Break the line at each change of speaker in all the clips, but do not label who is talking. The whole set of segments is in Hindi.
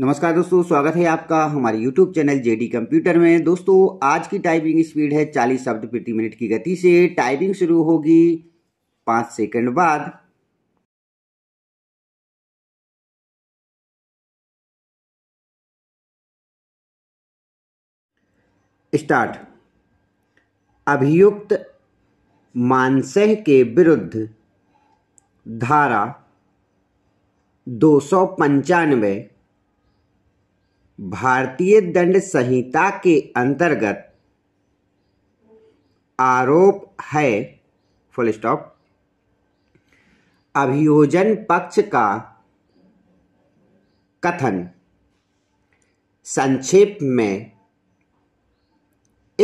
नमस्कार दोस्तों स्वागत है आपका हमारे YouTube चैनल डी कंप्यूटर में दोस्तों आज की टाइपिंग स्पीड है 40 शब्द प्रति मिनट की गति से टाइपिंग शुरू होगी पाँच सेकंड बाद स्टार्ट अभियुक्त मानसह के विरुद्ध धारा दो सौ पंचानवे भारतीय दंड संहिता के अंतर्गत आरोप है फुल स्टॉप अभियोजन पक्ष का कथन संक्षेप में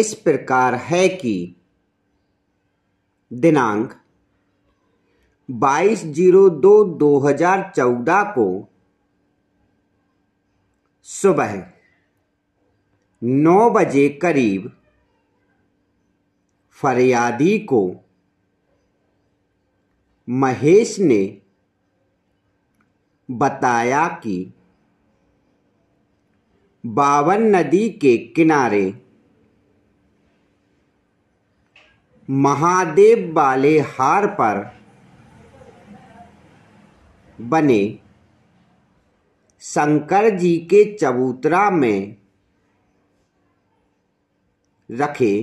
इस प्रकार है कि दिनांक बाईस जीरो दो दो हजार चौदह को सुबह नौ बजे करीब फरियादी को महेश ने बताया कि बावन नदी के किनारे महादेव वाले हार पर बने शंकर जी के चबूतरा में रखे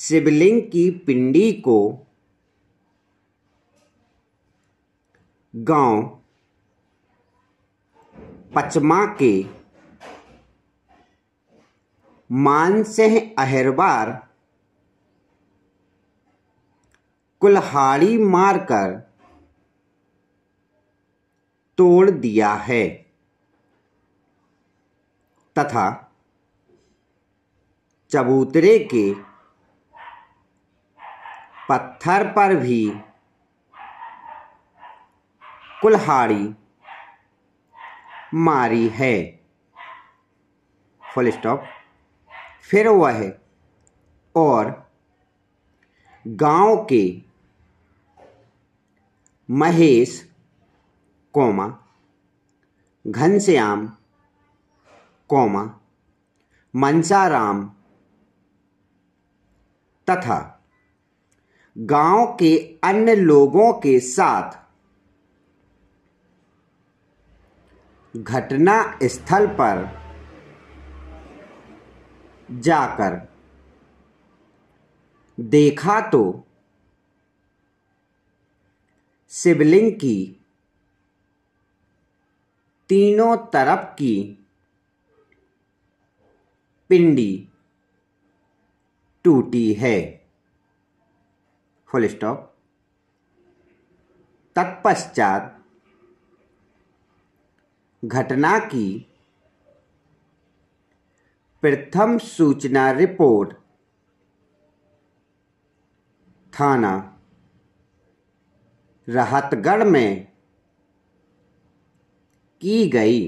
शिवलिंग की पिंडी को गांव पचमा के मानसह अहरवार कुल्हाड़ी मारकर तोड़ दिया है तथा चबूतरे के पत्थर पर भी कुल्हाड़ी मारी है फुल स्टॉप फिर वह और गांव के महेश कौमा घनश्याम कौमा मनसाराम तथा गांव के अन्य लोगों के साथ घटना स्थल पर जाकर देखा तो शिवलिंग की तीनों तरफ की पिंडी टूटी है फुल स्टॉप तत्पश्चात घटना की प्रथम सूचना रिपोर्ट थाना राहतगढ़ में की गई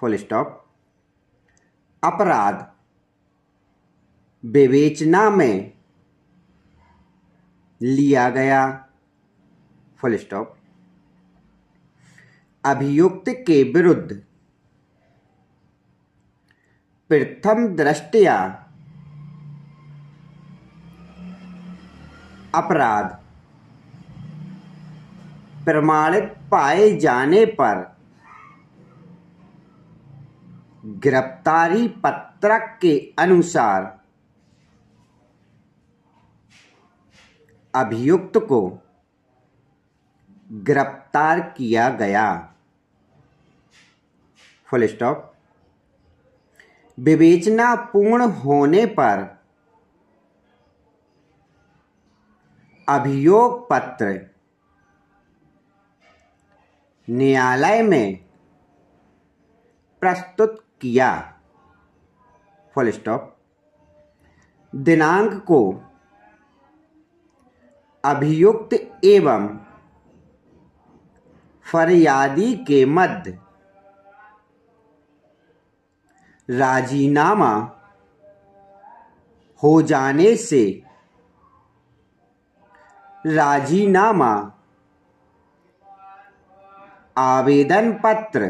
फुल स्टॉप अपराध विवेचना में लिया गया फुल स्टॉप अभियुक्त के विरुद्ध प्रथम दृष्टिया अपराध प्रमाणित पाए जाने पर गिरफ्तारी पत्रक के अनुसार अभियुक्त को गिरफ्तार किया गया फुल स्टॉप विवेचना पूर्ण होने पर अभियोग पत्र न्यायालय में प्रस्तुत किया फुल स्टॉप दिनांक को अभियुक्त एवं फरियादी के मध्य राजीनामा हो जाने से राजीनामा आवेदन पत्र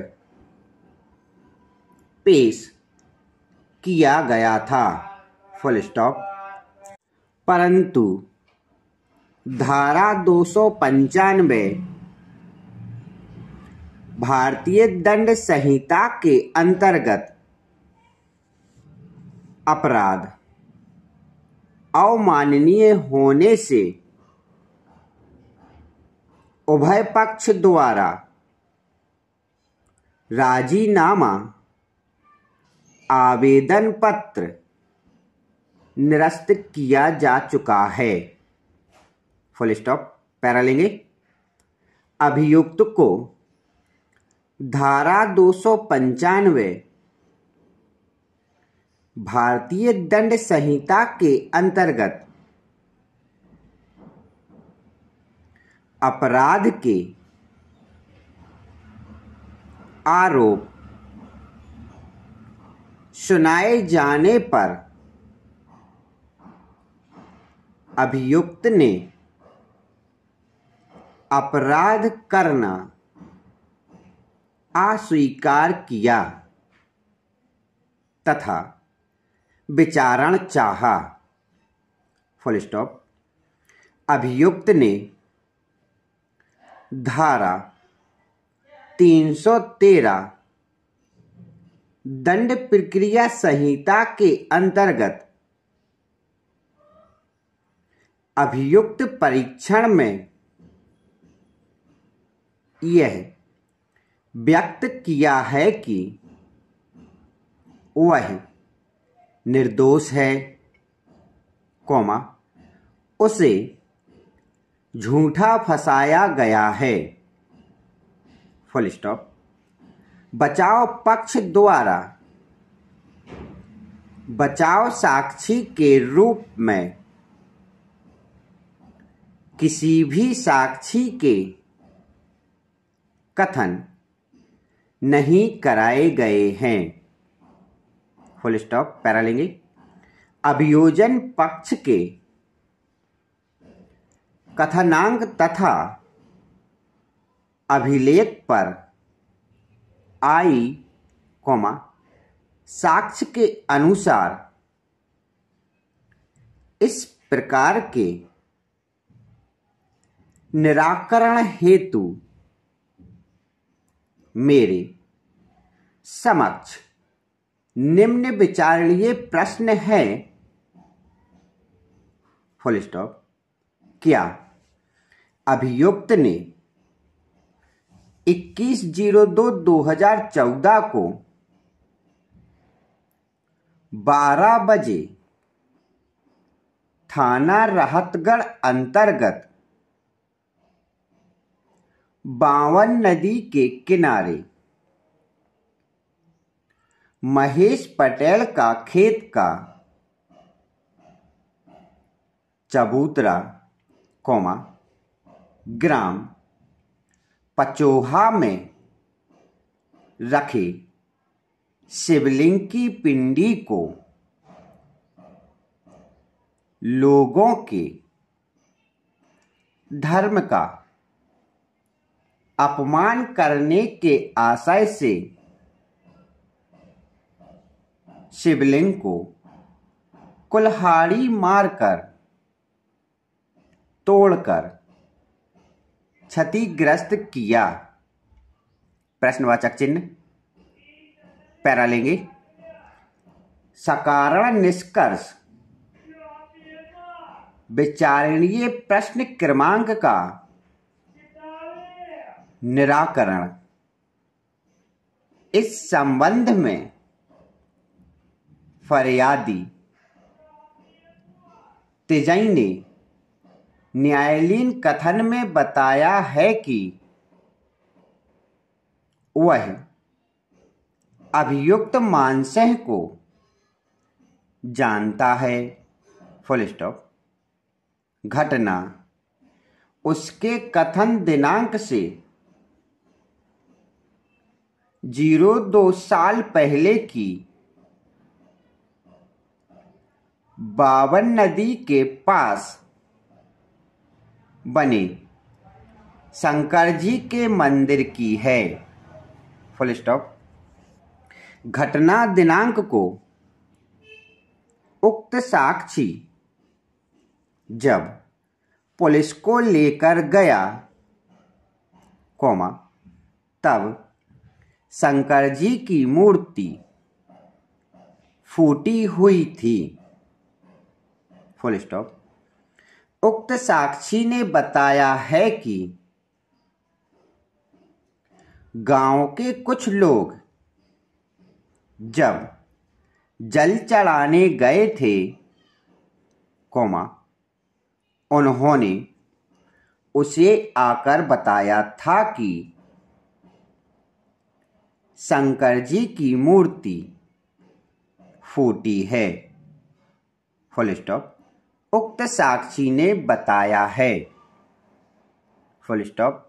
पेश किया गया था फुल स्टॉप परंतु धारा दो सौ पंचानवे भारतीय दंड संहिता के अंतर्गत अपराध अवमाननीय होने से उभय पक्ष द्वारा राजीनामा आवेदन पत्र निरस्त किया जा चुका है फुल स्टॉप पैरा लेंगे अभियुक्त को धारा दो सौ पंचानवे भारतीय दंड संहिता के अंतर्गत अपराध के आरोप सुनाए जाने पर अभियुक्त ने अपराध करना अस्वीकार किया तथा विचारण चाहा फुल स्टॉप अभियुक्त ने धारा 313 दंड प्रक्रिया संहिता के अंतर्गत अभियुक्त परीक्षण में यह व्यक्त किया है कि वह निर्दोष है कौमा उसे झूठा फंसाया गया है फुल स्टॉप बचाव पक्ष द्वारा बचाव साक्षी के रूप में किसी भी साक्षी के कथन नहीं कराए गए हैं फुल स्टॉप पैरा लेंगे अभियोजन पक्ष के कथनांक तथा अभिलेख पर आई कौमा साक्ष्य के अनुसार इस प्रकार के निराकरण हेतु मेरे समक्ष निम्न विचारणीय प्रश्न है फुल स्टॉप क्या अभियुक्त ने इक्कीस जीरो दो दो हजार चौदह को बारह बजे थाना राहतगढ़ अंतर्गत बावन नदी के किनारे महेश पटेल का खेत का चबूतरा कोमा ग्राम पचोहा में रखे शिवलिंग की पिंडी को लोगों के धर्म का अपमान करने के आशय से शिवलिंग को कुल्हाड़ी मारकर तोड़कर क्षतिग्रस्त किया प्रश्नवाचक चिन्ह पैरा लेंगे सकारण निष्कर्ष विचारणीय प्रश्न क्रमांक का निराकरण इस संबंध में फरियादी तेजई ने न्यायालयीन कथन में बताया है कि वह अभियुक्त मानसह को जानता है फुल स्टॉप घटना उसके कथन दिनांक से जीरो दो साल पहले की बावन नदी के पास बने शंकर जी के मंदिर की है फुल स्टॉप घटना दिनांक को उक्त साक्षी जब पुलिस को लेकर गया कोमा तब शंकर जी की मूर्ति फूटी हुई थी फुल स्टॉप उक्त साक्षी ने बताया है कि गांव के कुछ लोग जब जल चढ़ाने गए थे कोमा उन्होंने उसे आकर बताया था कि शंकर जी की मूर्ति फूटी है फुल स्टॉप उक्त साक्षी ने बताया है फुल स्टॉप